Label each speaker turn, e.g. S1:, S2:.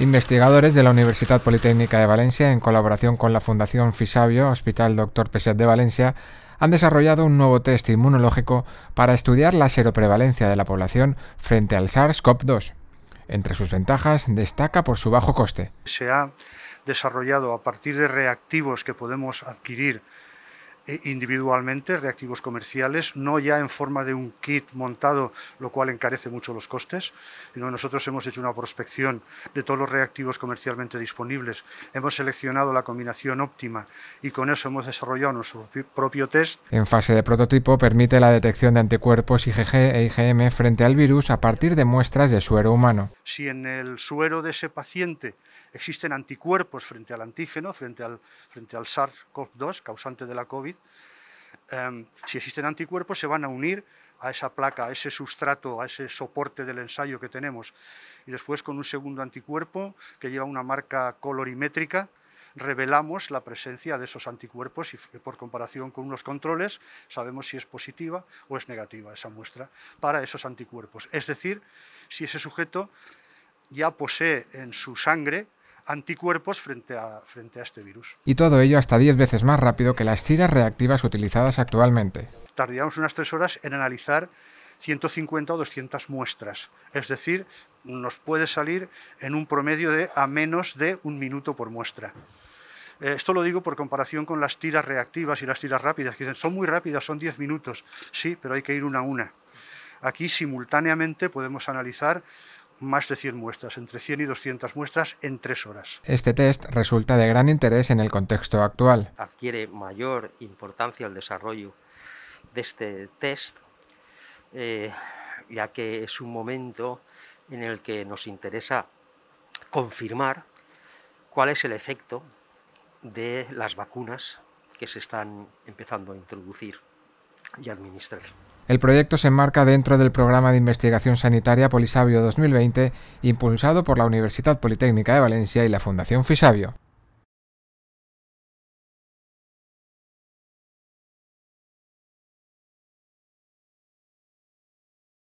S1: Investigadores de la Universidad Politécnica de Valencia, en colaboración con la Fundación Fisabio, Hospital Dr. Peset de Valencia, han desarrollado un nuevo test inmunológico para estudiar la seroprevalencia de la población frente al SARS-CoV-2. Entre sus ventajas destaca por su bajo coste.
S2: Se ha desarrollado a partir de reactivos que podemos adquirir eh, individualmente reactivos comerciales, no ya en forma de un kit montado, lo cual encarece mucho los costes, sino nosotros hemos hecho una prospección de todos los reactivos comercialmente disponibles, hemos seleccionado la combinación óptima y con eso hemos desarrollado nuestro propio test.
S1: En fase de prototipo permite la detección de anticuerpos IgG e IgM frente al virus a partir de muestras de suero humano.
S2: Si en el suero de ese paciente existen anticuerpos frente al antígeno, frente al, frente al SARS-CoV-2, causante de la COVID, Em, si existen anticuerpos, se van a unir a esa placa, a ese sustrato, a ese soporte del ensayo que tenemos. Y después, con un segundo anticuerpo que lleva una marca colorimétrica, revelamos la presencia de esos anticuerpos y por comparación con unos controles sabemos si es positiva o es negativa esa muestra para esos anticuerpos. Es decir, si ese sujeto ya posee en su sangre anticuerpos frente a, frente a este virus.
S1: Y todo ello hasta 10 veces más rápido que las tiras reactivas utilizadas actualmente.
S2: tardíamos unas 3 horas en analizar 150 o 200 muestras. Es decir, nos puede salir en un promedio de a menos de un minuto por muestra. Eh, esto lo digo por comparación con las tiras reactivas y las tiras rápidas, que dicen, son muy rápidas, son 10 minutos. Sí, pero hay que ir una a una. Aquí simultáneamente podemos analizar más de 100 muestras, entre 100 y 200 muestras en tres horas.
S1: Este test resulta de gran interés en el contexto actual.
S2: Adquiere mayor importancia el desarrollo
S3: de este test, eh, ya que es un momento en el que nos interesa confirmar cuál es el efecto de las vacunas que se están empezando a introducir y administrar.
S1: El proyecto se enmarca dentro del programa de investigación sanitaria Polisabio 2020, impulsado por la Universidad Politécnica de Valencia y la Fundación Fisabio.